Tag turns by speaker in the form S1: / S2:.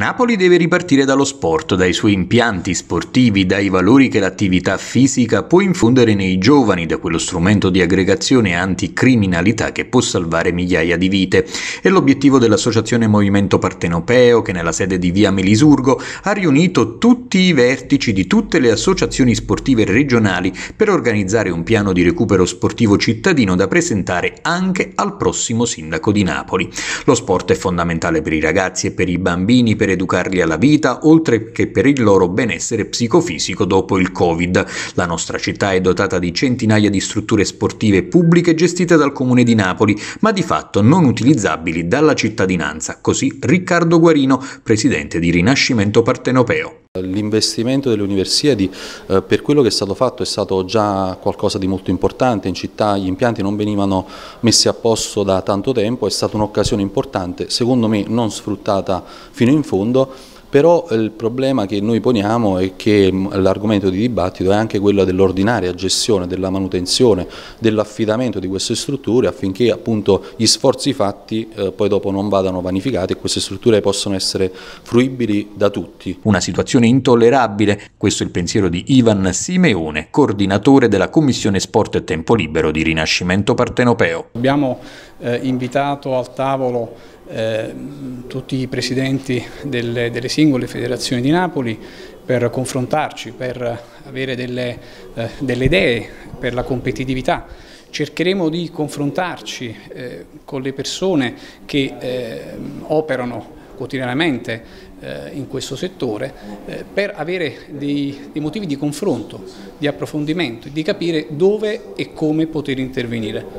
S1: Napoli deve ripartire dallo sport, dai suoi impianti sportivi, dai valori che l'attività fisica può infondere nei giovani, da quello strumento di aggregazione anticriminalità che può salvare migliaia di vite. È l'obiettivo dell'Associazione Movimento Partenopeo che nella sede di Via Melisurgo ha riunito tutti i vertici di tutte le associazioni sportive regionali per organizzare un piano di recupero sportivo cittadino da presentare anche al prossimo sindaco di Napoli. Lo sport è fondamentale per i ragazzi e per i bambini, per per educarli alla vita, oltre che per il loro benessere psicofisico dopo il Covid. La nostra città è dotata di centinaia di strutture sportive pubbliche gestite dal Comune di Napoli, ma di fatto non utilizzabili dalla cittadinanza, così Riccardo Guarino,
S2: presidente di Rinascimento Partenopeo. L'investimento delle universiadi eh, per quello che è stato fatto è stato già qualcosa di molto importante, in città gli impianti non venivano messi a posto da tanto tempo, è stata un'occasione importante, secondo me non sfruttata fino in fondo però il problema che noi poniamo è che mm, l'argomento di dibattito è anche quello dell'ordinaria gestione, della manutenzione, dell'affidamento di queste strutture affinché appunto gli sforzi fatti eh, poi dopo non vadano vanificati e queste strutture possano essere fruibili da tutti. Una situazione intollerabile, questo è il pensiero di Ivan
S1: Simeone, coordinatore della Commissione Sport e Tempo Libero di Rinascimento Partenopeo.
S3: Abbiamo eh, invitato al tavolo eh, tutti i presidenti delle, delle, singole federazioni di Napoli per confrontarci, per avere delle, eh, delle idee per la competitività. Cercheremo di confrontarci eh, con le persone che eh, operano quotidianamente eh, in questo settore per avere dei, dei, motivi di confronto, di approfondimento, di capire dove e come poter intervenire.